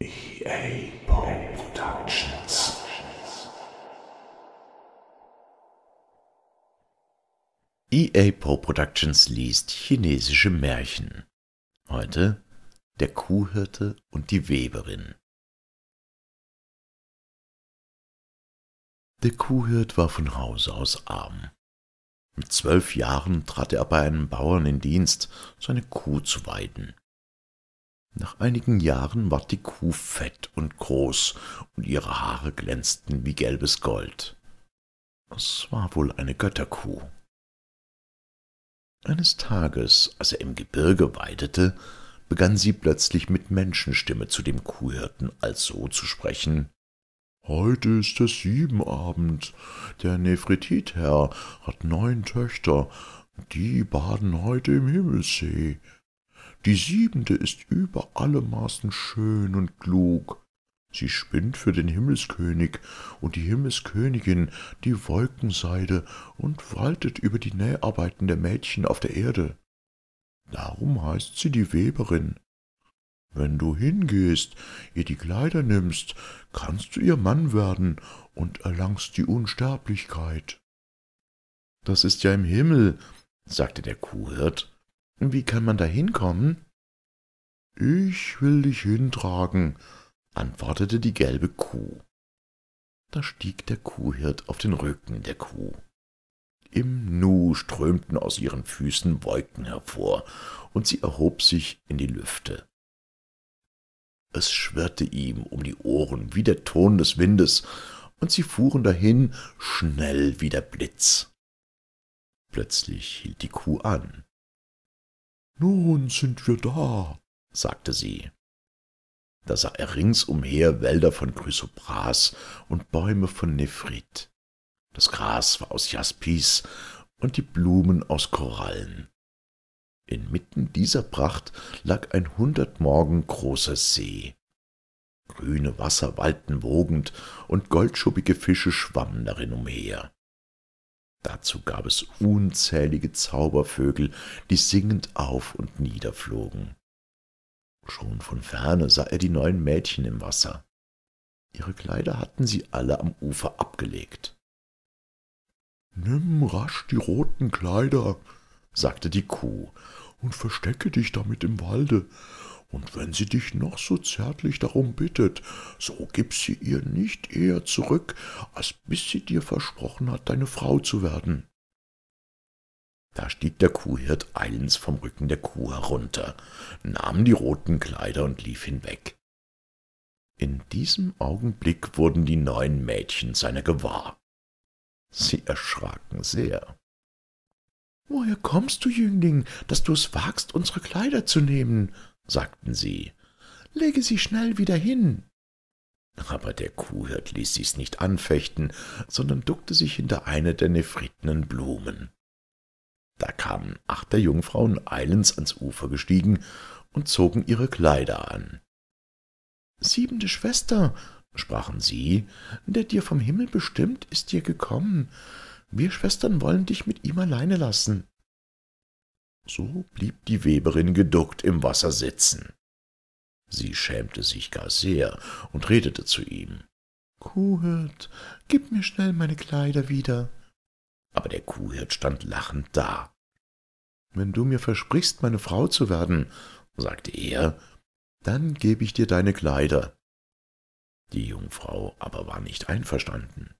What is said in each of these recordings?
EA Productions. EA Pro Productions liest chinesische Märchen. Heute der Kuhhirte und die Weberin. Der Kuhhirt war von Hause aus arm. Mit zwölf Jahren trat er bei einem Bauern in Dienst, seine Kuh zu weiden. Nach einigen Jahren ward die Kuh fett und groß, und ihre Haare glänzten wie gelbes Gold. Es war wohl eine Götterkuh. Eines Tages, als er im Gebirge weidete, begann sie plötzlich mit Menschenstimme zu dem Kuhhirten also zu sprechen. Heute ist es Siebenabend. Der Nefretitherr hat neun Töchter. Die baden heute im Himmelssee. Die siebente ist über alle Maßen schön und klug. Sie spinnt für den Himmelskönig und die Himmelskönigin die Wolkenseide und waltet über die Näharbeiten der Mädchen auf der Erde. Darum heißt sie die Weberin. Wenn du hingehst, ihr die Kleider nimmst, kannst du ihr Mann werden und erlangst die Unsterblichkeit. Das ist ja im Himmel, sagte der Kuhhirt wie kann man da hinkommen? Ich will dich hintragen, antwortete die gelbe Kuh. Da stieg der Kuhhirt auf den Rücken der Kuh. Im Nu strömten aus ihren Füßen Wolken hervor, und sie erhob sich in die Lüfte. Es schwirrte ihm um die Ohren wie der Ton des Windes, und sie fuhren dahin schnell wie der Blitz. Plötzlich hielt die Kuh an. »Nun sind wir da«, sagte sie. Da sah er ringsumher Wälder von Chrysopras und Bäume von Nephrit. Das Gras war aus Jaspis und die Blumen aus Korallen. Inmitten dieser Pracht lag ein hundert Morgen großer See. Grüne Wasser wallten wogend und goldschuppige Fische schwammen darin umher. Dazu gab es unzählige Zaubervögel, die singend auf und nieder flogen. Schon von ferne sah er die neuen Mädchen im Wasser. Ihre Kleider hatten sie alle am Ufer abgelegt. Nimm rasch die roten Kleider, sagte die Kuh, und verstecke dich damit im Walde, und wenn sie dich noch so zärtlich darum bittet, so gib sie ihr nicht eher zurück, als bis sie dir versprochen hat, deine Frau zu werden.« da stieg der Kuhhirt eilends vom Rücken der Kuh herunter, nahm die roten Kleider und lief hinweg. In diesem Augenblick wurden die neuen Mädchen seiner gewahr. Sie erschraken sehr. »Woher kommst du, Jüngling, dass du es wagst, unsere Kleider zu nehmen?« sagten sie, lege sie schnell wieder hin. Aber der Kuhhirt ließ sich's nicht anfechten, sondern duckte sich hinter eine der nefritnen Blumen. Da kamen acht der Jungfrauen eilends ans Ufer gestiegen und zogen ihre Kleider an. »Siebende Schwester«, sprachen sie, »der dir vom Himmel bestimmt, ist dir gekommen. Wir Schwestern wollen dich mit ihm alleine lassen.« so blieb die Weberin geduckt im Wasser sitzen. Sie schämte sich gar sehr und redete zu ihm. Kuhhirt, gib mir schnell meine Kleider wieder. Aber der Kuhhirt stand lachend da. Wenn du mir versprichst, meine Frau zu werden, sagte er, dann gebe ich dir deine Kleider. Die Jungfrau aber war nicht einverstanden.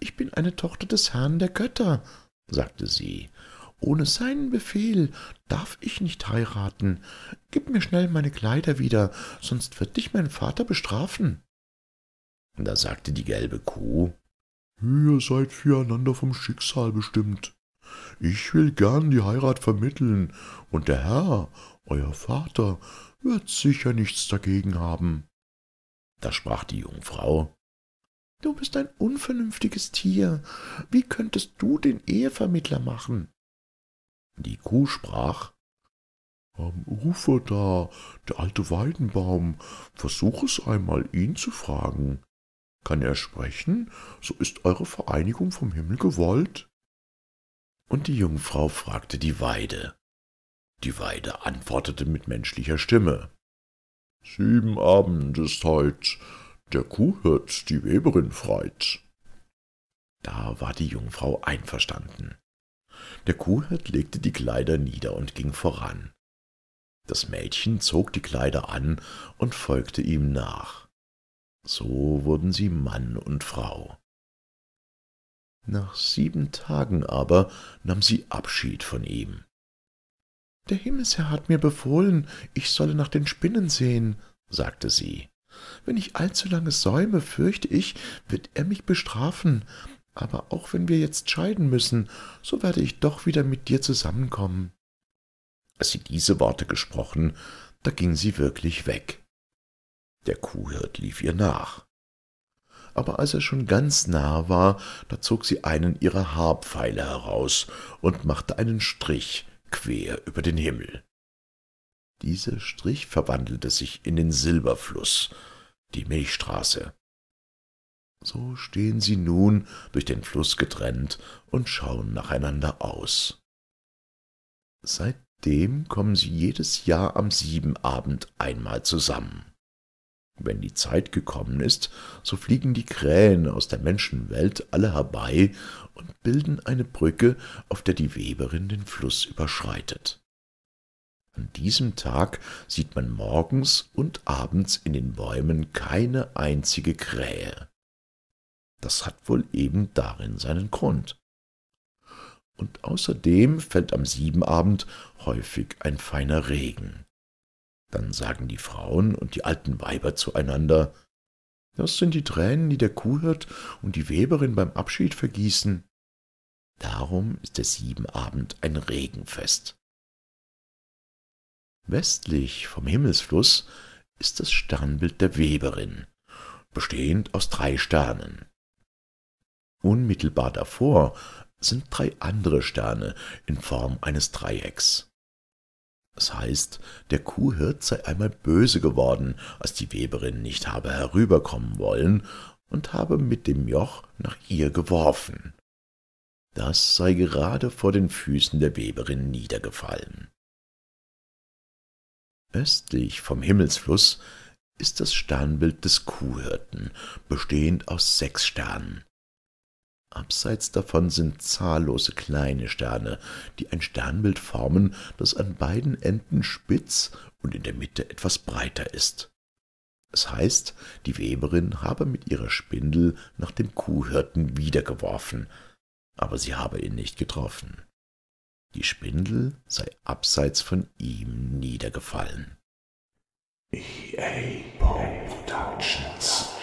Ich bin eine Tochter des Herrn der Götter, sagte sie, ohne seinen Befehl darf ich nicht heiraten. Gib mir schnell meine Kleider wieder, sonst wird dich mein Vater bestrafen. Da sagte die gelbe Kuh, Ihr seid füreinander vom Schicksal bestimmt. Ich will gern die Heirat vermitteln, und der Herr, euer Vater, wird sicher nichts dagegen haben. Da sprach die Jungfrau, Du bist ein unvernünftiges Tier. Wie könntest du den Ehevermittler machen? Die Kuh sprach, am Ufer da, der alte Weidenbaum, versuch es einmal, ihn zu fragen. Kann er sprechen, so ist eure Vereinigung vom Himmel gewollt. Und die Jungfrau fragte die Weide. Die Weide antwortete mit menschlicher Stimme. Sieben Abend ist heut, der Kuhhirt die Weberin freit. Da war die Jungfrau einverstanden. Der Kuhhirt legte die Kleider nieder und ging voran. Das Mädchen zog die Kleider an und folgte ihm nach. So wurden sie Mann und Frau. Nach sieben Tagen aber nahm sie Abschied von ihm. Der Himmelsherr hat mir befohlen, ich solle nach den Spinnen sehen, sagte sie. Wenn ich allzu lange säume, fürchte ich, wird er mich bestrafen, aber auch wenn wir jetzt scheiden müssen, so werde ich doch wieder mit dir zusammenkommen.« Als sie diese Worte gesprochen, da ging sie wirklich weg. Der Kuhhirt lief ihr nach. Aber als er schon ganz nahe war, da zog sie einen ihrer Haarpfeile heraus und machte einen Strich quer über den Himmel. Dieser Strich verwandelte sich in den Silberfluss, die Milchstraße. So stehen sie nun durch den Fluss getrennt und schauen nacheinander aus. Seitdem kommen sie jedes Jahr am Siebenabend einmal zusammen. Wenn die Zeit gekommen ist, so fliegen die Krähen aus der Menschenwelt alle herbei und bilden eine Brücke, auf der die Weberin den Fluss überschreitet. An diesem Tag sieht man morgens und abends in den Bäumen keine einzige Krähe. Das hat wohl eben darin seinen Grund. Und außerdem fällt am Siebenabend häufig ein feiner Regen. Dann sagen die Frauen und die alten Weiber zueinander, das sind die Tränen, die der Kuhhirt und die Weberin beim Abschied vergießen. Darum ist der Siebenabend ein Regenfest. Westlich vom Himmelsfluss ist das Sternbild der Weberin, bestehend aus drei Sternen. Unmittelbar davor sind drei andere Sterne in Form eines Dreiecks. Das heißt, der Kuhhirt sei einmal böse geworden, als die Weberin nicht habe herüberkommen wollen und habe mit dem Joch nach ihr geworfen. Das sei gerade vor den Füßen der Weberin niedergefallen. Östlich vom Himmelsfluss ist das Sternbild des Kuhhirten, bestehend aus sechs Sternen, Abseits davon sind zahllose kleine Sterne, die ein Sternbild formen, das an beiden Enden spitz und in der Mitte etwas breiter ist. Es heißt, die Weberin habe mit ihrer Spindel nach dem Kuhhirten wiedergeworfen, aber sie habe ihn nicht getroffen. Die Spindel sei abseits von ihm niedergefallen. EA Productions